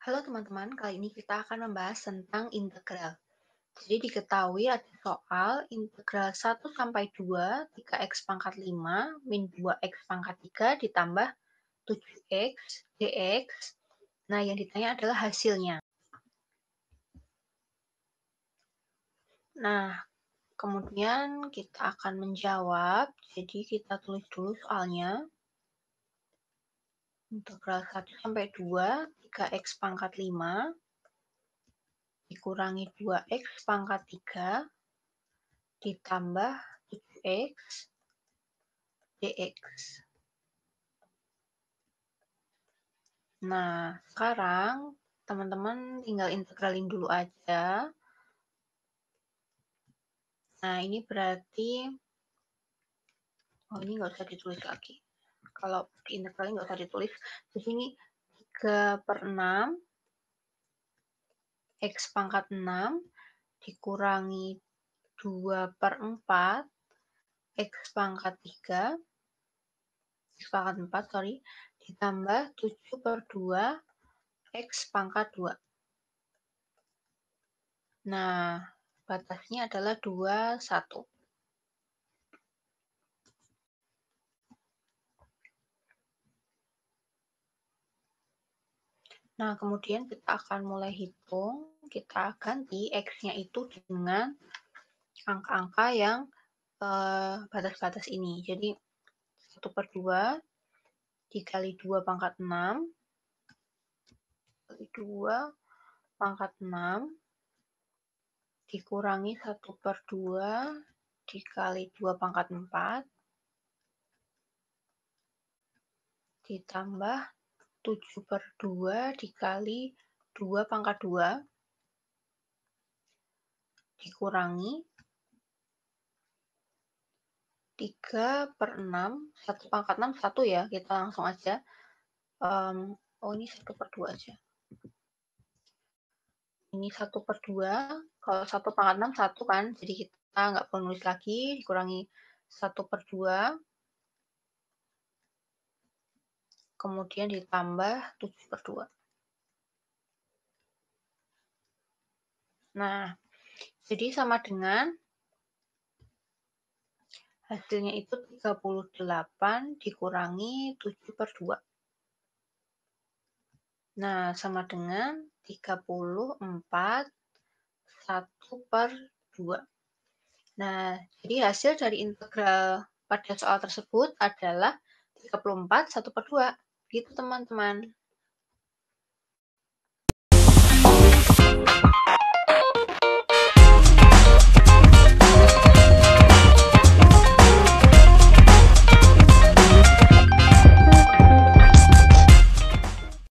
Halo teman-teman, kali ini kita akan membahas tentang integral. Jadi diketahui ada soal integral 1 sampai 2, 3x pangkat 5, min 2x pangkat 3 ditambah 7x, dx. Nah, yang ditanya adalah hasilnya. Nah, kemudian kita akan menjawab. Jadi kita tulis dulu soalnya untuk 1 sampai 2, 3x pangkat 5, dikurangi 2x pangkat 3, ditambah 7x dx. Nah, sekarang teman-teman tinggal integralin dulu aja. Nah, ini berarti, oh ini nggak usah ditulis lagi kalau integralnya nggak usah ditulis. Di sini 3 per 6, X pangkat 6, dikurangi 2 per 4, X pangkat 3, X pangkat 4, sorry, ditambah 7 per 2, X pangkat 2. Nah, batasnya adalah 2, 1. Nah, kemudian kita akan mulai hitung. Kita ganti X-nya itu dengan angka-angka yang eh, batas-batas uh, ini. Jadi, 1 per 2 dikali 2 pangkat 6 kali 2 pangkat 6 dikurangi 1 per 2 dikali 2 pangkat 4 ditambah 7 per 2 dikali 2 pangkat 2 dikurangi 3 per 6, 1 pangkat 6, 1 ya, kita langsung aja. Um, oh ini 1 per 2 aja. Ini 1 per 2, kalau 1 pangkat 6, 1 kan, jadi kita nggak perlu nulis lagi, dikurangi 1 per 2, kemudian ditambah 7 per 2. Nah, jadi sama dengan hasilnya itu 38 dikurangi 7 per 2. Nah, sama dengan 34 1 per 2. Nah, jadi hasil dari integral pada soal tersebut adalah 34 1 per 2 Gitu teman-teman.